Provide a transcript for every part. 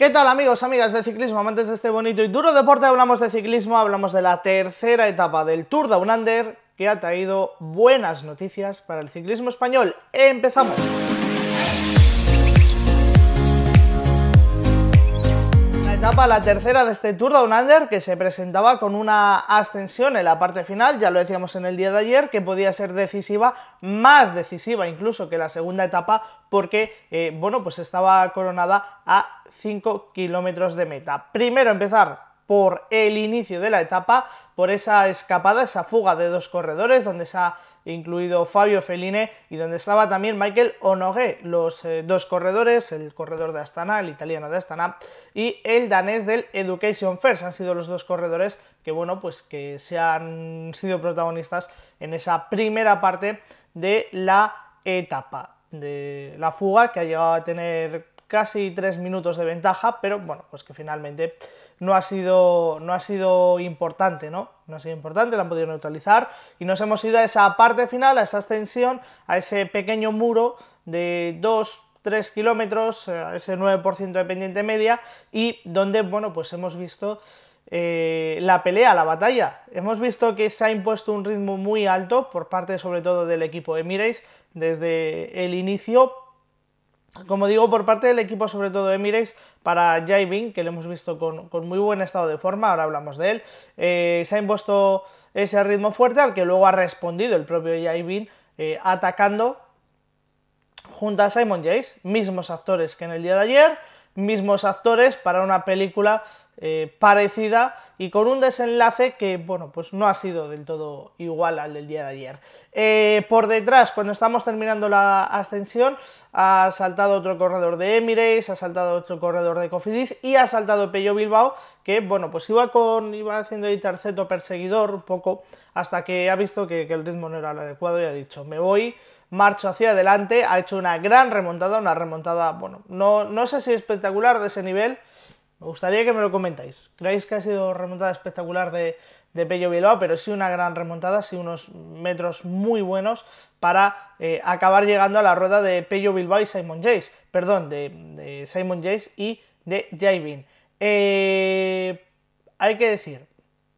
¿Qué tal amigos, amigas de ciclismo, amantes de este bonito y duro deporte? Hablamos de ciclismo, hablamos de la tercera etapa del Tour Down Under que ha traído buenas noticias para el ciclismo español. ¡Empezamos! etapa, la tercera de este Tour Down Under, que se presentaba con una ascensión en la parte final, ya lo decíamos en el día de ayer, que podía ser decisiva, más decisiva incluso que la segunda etapa, porque, eh, bueno, pues estaba coronada a 5 kilómetros de meta. Primero empezar por el inicio de la etapa, por esa escapada, esa fuga de dos corredores, donde ha incluido Fabio Felline, y donde estaba también Michael Onogué, los eh, dos corredores, el corredor de Astana, el italiano de Astana, y el danés del Education First. Han sido los dos corredores que, bueno, pues que se han sido protagonistas en esa primera parte de la etapa de la fuga, que ha llegado a tener casi tres minutos de ventaja, pero bueno, pues que finalmente no ha sido, no ha sido importante, ¿no? No ha sido importante, la han podido neutralizar y nos hemos ido a esa parte final, a esa extensión a ese pequeño muro de 2, 3 kilómetros, eh, a ese 9% de pendiente media y donde, bueno, pues hemos visto eh, la pelea, la batalla. Hemos visto que se ha impuesto un ritmo muy alto por parte sobre todo del equipo de Emirates desde el inicio, como digo, por parte del equipo, sobre todo de Emirates, para Jaivin que lo hemos visto con, muy buen estado de forma, ahora hablamos de él, eh, se ha impuesto ese ritmo fuerte al que luego ha respondido el propio Jai eh, atacando junto a Simon Jace, mismos actores que en el día de ayer, mismos actores para una película eh, parecida y con un desenlace que, bueno, pues no ha sido del todo igual al del día de ayer. Eh, por detrás, cuando estamos terminando la ascensión, ha saltado otro corredor de Emirates, ha saltado otro corredor de Cofidis y ha saltado Peyo Bilbao, que, bueno, pues iba con iba haciendo el perseguidor un poco hasta que ha visto que, que el ritmo no era el adecuado y ha dicho, me voy Marcho hacia adelante, ha hecho una gran remontada, una remontada, bueno, no, no sé si espectacular de ese nivel, me gustaría que me lo comentáis. ¿Creéis que ha sido remontada espectacular de, de Pello Bilbao? Pero sí una gran remontada, sí unos metros muy buenos para eh, acabar llegando a la rueda de Pello Bilbao y Simon Jace, perdón, de, Simon Jace y de Jaivin. Eh, hay que decir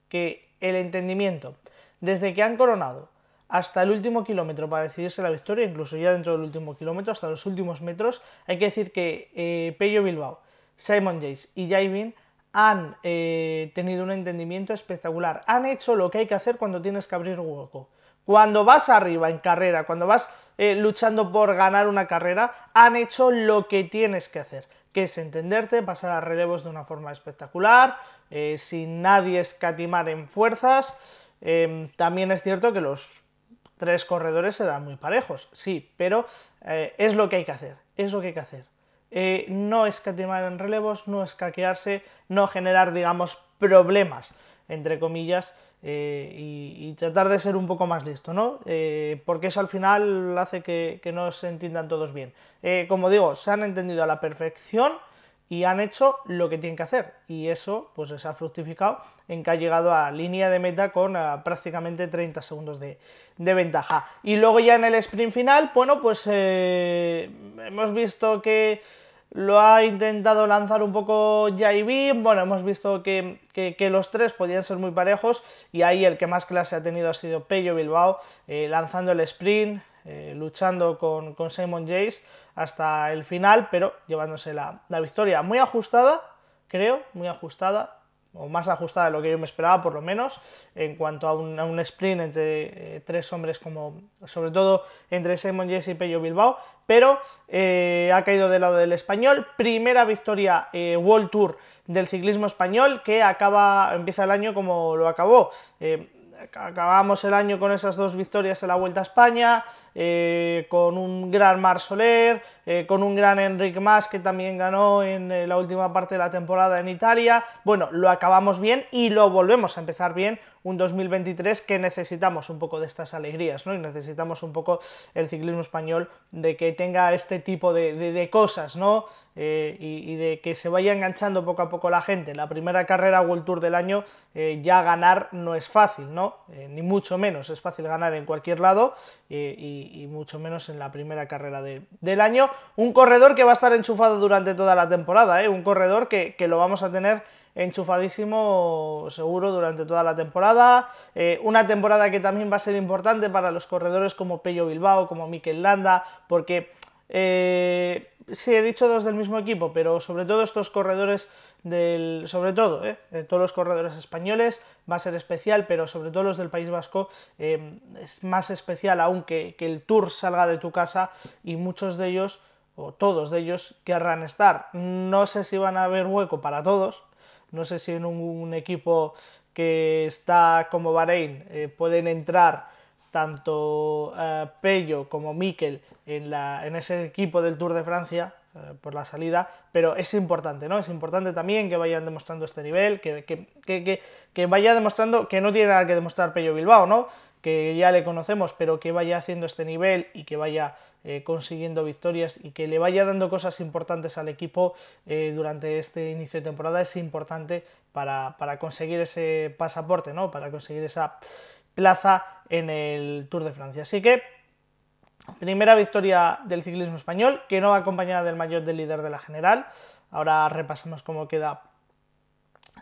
que el entendimiento, desde que han coronado hasta el último kilómetro para decidirse la victoria, incluso ya dentro del último kilómetro, hasta los últimos metros. Hay que decir que eh, Peyo Bilbao, Simon Jace y Jaivin han eh, tenido un entendimiento espectacular. Han hecho lo que hay que hacer cuando tienes que abrir hueco. Cuando vas arriba en carrera, cuando vas eh, luchando por ganar una carrera, han hecho lo que tienes que hacer, que es entenderte, pasar a relevos de una forma espectacular, sin nadie escatimar en fuerzas. Em, también es cierto que los tres corredores serán muy parejos, sí, pero eh, es lo que hay que hacer, es lo que hay que hacer. Eh, no escatimar en relevos, no escaquearse, no generar, digamos, problemas, entre comillas, eh, y, tratar de ser un poco más listo, ¿no? porque eso al final hace que no se entiendan todos bien. como digo, se han entendido a la perfección y han hecho lo que tienen que hacer. Y eso pues se ha fructificado en que ha llegado a línea de meta con ah, prácticamente 30 segundos de, ventaja. Y luego ya en el sprint final, bueno, pues eh, hemos visto que lo ha intentado lanzar un poco Jaibi, bueno, hemos visto que, los tres podían ser muy parejos y ahí el que más clase ha tenido ha sido Pello Bilbao eh, lanzando el sprint, eh, luchando con, Simon Jace hasta el final, pero llevándose la, victoria muy ajustada, creo, muy ajustada, o más ajustada de lo que yo me esperaba por lo menos, en cuanto a un, sprint entre eh, tres hombres como, sobre todo entre Simon Jace y Peyo Bilbao, pero eh, ha caído del lado del español, primera victoria World Tour del ciclismo español que acaba, empieza el año como lo acabó acabamos el año con esas dos victorias en la Vuelta a España, eh, con un gran Mar Soler, eh, con un gran Enric Mas que también ganó en eh, la última parte de la temporada en Italia. Bueno, lo acabamos bien y lo volvemos a empezar bien un 2023 que necesitamos un poco de estas alegrías, ¿no? Y necesitamos un poco el ciclismo español de que tenga este tipo de, cosas, ¿no? y, de que se vaya enganchando poco a poco la gente. La primera carrera World Tour del año ya ganar no es fácil, ¿no? ni mucho menos, es fácil ganar en cualquier lado y, y, mucho menos en la primera carrera del año. Un corredor que va a estar enchufado durante toda la temporada, ¿eh? un corredor que, lo vamos a tener enchufadísimo seguro durante toda la temporada. Eh, una temporada que también va a ser importante para los corredores como Pello Bilbao, como Mikel Landa, porque eh, sí, he dicho dos del mismo equipo, pero sobre todo estos corredores del, sobre todo, eh, todos los corredores españoles, va a ser especial, pero sobre todo los del País Vasco, eh, es más especial aún que, el tour salga de tu casa y muchos de ellos, o todos de ellos, querrán estar. No sé si van a haber hueco para todos, no sé si en un, equipo que está como Bahrein eh, pueden entrar tanto eh, Pello como Mikel en, la, en ese equipo del Tour de Francia eh, por la salida, pero es importante, ¿no? Es importante también que vayan demostrando este nivel, que, vaya demostrando que no tiene nada que demostrar Pello Bilbao, ¿no? que ya le conocemos, pero que vaya haciendo este nivel y que vaya eh, consiguiendo victorias y que le vaya dando cosas importantes al equipo durante este inicio de temporada es importante para, para conseguir ese pasaporte, ¿no? Para conseguir esa plaza en el Tour de Francia. Así que primera victoria del ciclismo español, que no va acompañada del mayor del líder de la general. Ahora repasamos cómo queda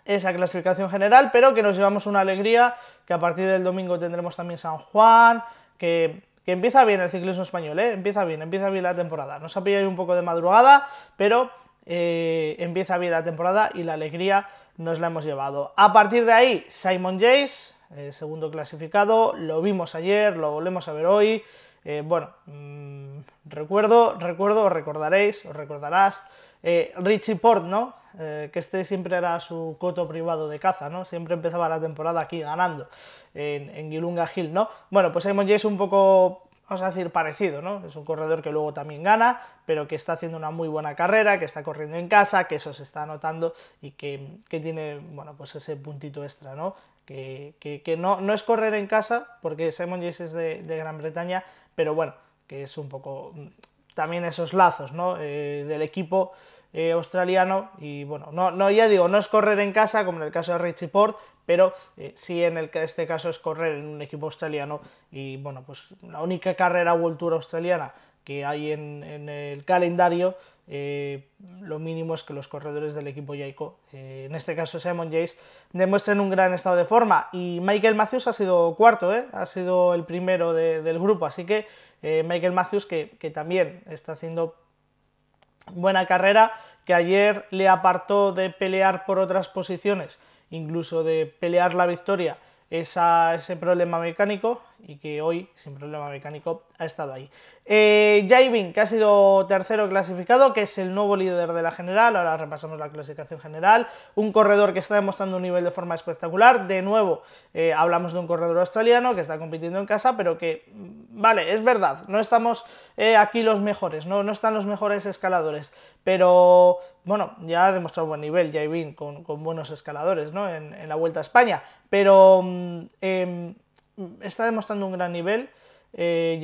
esa clasificación general, pero que nos llevamos una alegría, que a partir del domingo tendremos también San Juan, que, empieza bien el ciclismo español, ¿eh? empieza bien, empieza bien la temporada. Nos ha pillado un poco de madrugada, pero eh, empieza bien la temporada y la alegría nos la hemos llevado. A partir de ahí, Simon Jace, eh, segundo clasificado, lo vimos ayer, lo volvemos a ver hoy. Eh, bueno, mm, recuerdo, recuerdo, os recordaréis, os recordarás, eh, Richie Port, ¿no? que este siempre era su coto privado de caza, ¿no? Siempre empezaba la temporada aquí ganando en, en Gilunga Hill, ¿no? Bueno, pues Simon Yates un poco vamos a decir, parecido, ¿no? Es un corredor que luego también gana, pero que está haciendo una muy buena carrera, que está corriendo en casa, que eso se está anotando y que, tiene, bueno, pues ese puntito extra, ¿no? Que, no, no, es correr en casa, porque Simon Yates es de, Gran Bretaña, pero bueno, que es un poco mm, también esos lazos, ¿no? Eh, del equipo eh, australiano y bueno, no, ya digo, no es correr en casa como en el caso de Richie Port, pero si eh, sí en el, este caso es correr en un equipo australiano y bueno, pues la única carrera World australiana que hay en, el calendario, eh, lo mínimo es que los corredores del equipo Jaico, en este caso Simon Jace, demuestren un gran estado de forma y Michael Matthews ha sido cuarto, ha sido el primero del grupo, así que Michael Matthews que, que también está haciendo buena carrera que ayer le apartó de pelear por otras posiciones, incluso de pelear la victoria, ese problema mecánico, y que hoy, sin problema mecánico, ha estado ahí. Eh, que ha sido tercero clasificado, que es el nuevo líder de la general, ahora repasamos la clasificación general, un corredor que está demostrando un nivel de forma espectacular, de nuevo eh, hablamos de un corredor australiano que está compitiendo en casa, pero que, mm, vale, es verdad, no estamos eh, aquí los mejores, ¿no? no están los mejores escaladores, pero bueno, ya ha demostrado buen nivel Jaivin con, con buenos escaladores ¿no? en, la Vuelta a España, pero... Mm, em, está demostrando un gran nivel. Eh,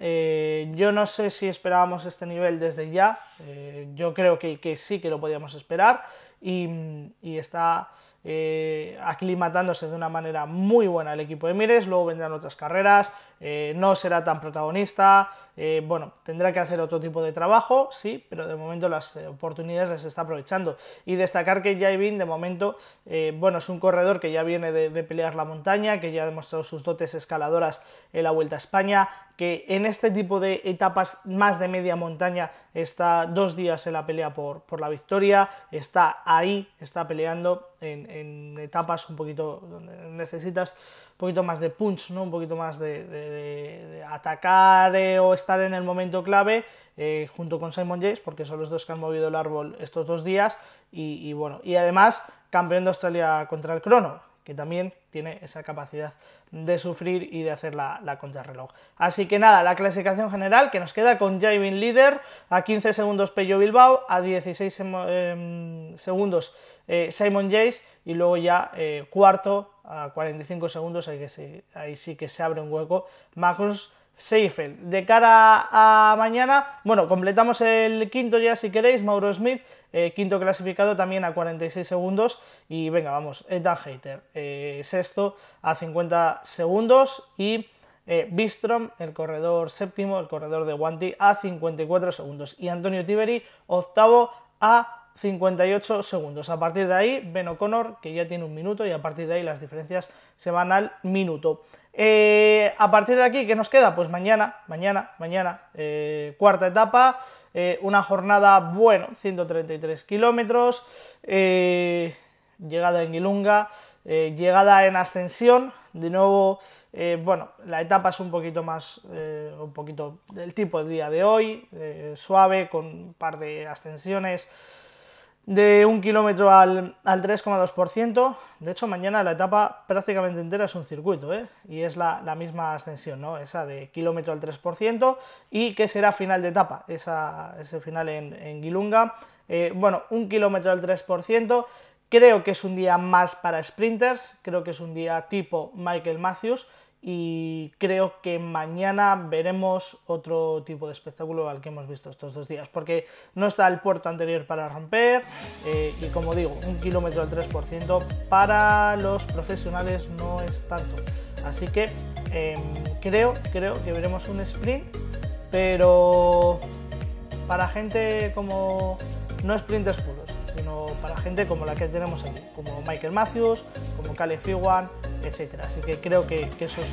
eh, yo no sé si esperábamos este nivel desde ya, eh, yo creo que, sí que lo podíamos esperar y, y está eh, aclimatándose de una manera muy buena el equipo de Mires, luego vendrán otras carreras, eh, no será tan protagonista, eh, bueno, tendrá que hacer otro tipo de trabajo, sí, pero de momento las eh, oportunidades las está aprovechando. Y destacar que Jaivin, de momento, bueno, es un corredor que ya viene de, pelear la montaña, que ya ha demostrado sus dotes escaladoras en la Vuelta a España, que en este tipo de etapas más de media montaña está dos días en la pelea por, por la victoria, está ahí, está peleando en, en etapas un poquito donde necesitas un poquito más de punch, ¿no? un poquito más de, atacar eh, o estar en el momento clave eh, junto con Simon Yates, porque son los dos que han movido el árbol estos dos días. Y, bueno, y además campeón de Australia contra el crono, que también tiene esa capacidad de sufrir y de hacer la, la contrarreloj. Así que nada, la clasificación general que nos queda con javin líder, a 15 segundos Peyo Bilbao, a 16 em, segundos eh, Simon Jace y luego ya eh, cuarto a 45 segundos, ahí, que sí, ahí sí que se abre un hueco, Seifel. De cara a mañana, bueno, completamos el quinto ya si queréis, Mauro Smith, eh, quinto clasificado también a 46 segundos y venga, vamos, Ethan Hater, eh, sexto a 50 segundos y eh, Bistrom, el corredor séptimo, el corredor de Wanty a 54 segundos y Antonio Tiberi, octavo a 58 segundos. A partir de ahí, Ben O'Connor, que ya tiene un minuto y a partir de ahí las diferencias se van al minuto. Eh, a partir de aquí, ¿qué nos queda? Pues mañana, mañana, mañana, eh, cuarta etapa, eh, una jornada, bueno, 133 kilómetros, llegada en Guilunga, llegada en ascensión, de nuevo, bueno, la etapa es un poquito más, un poquito del tipo de día de hoy, suave, con un par de ascensiones, de un kilómetro al, 3,2%. De hecho, mañana la etapa prácticamente entera es un circuito, ¿eh? y es la, misma ascensión, ¿no? esa de kilómetro al 3%, y que será final de etapa, esa, ese final en, en Guilunga. Eh, bueno, un kilómetro al 3%. Creo que es un día más para sprinters, creo que es un día tipo Michael Matthews, y creo que mañana veremos otro tipo de espectáculo al que hemos visto estos dos días, porque no está el puerto anterior para romper eh, y como digo, un kilómetro al 3% para los profesionales no es tanto. Así que em, creo, creo que veremos un sprint, pero para gente como no de puros, sino para gente como la que tenemos aquí, como Michael Matthews, como Cali Figuan etcétera. Así que creo que, esos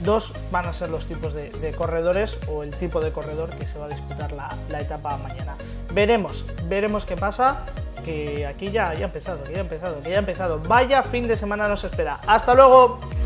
dos van a ser los tipos de, corredores o el tipo de corredor que se va a disputar la, etapa mañana. Veremos, veremos qué pasa. Que aquí ya, ya ha empezado, que ya ha empezado, que ya ha empezado. Vaya fin de semana nos espera. ¡Hasta luego!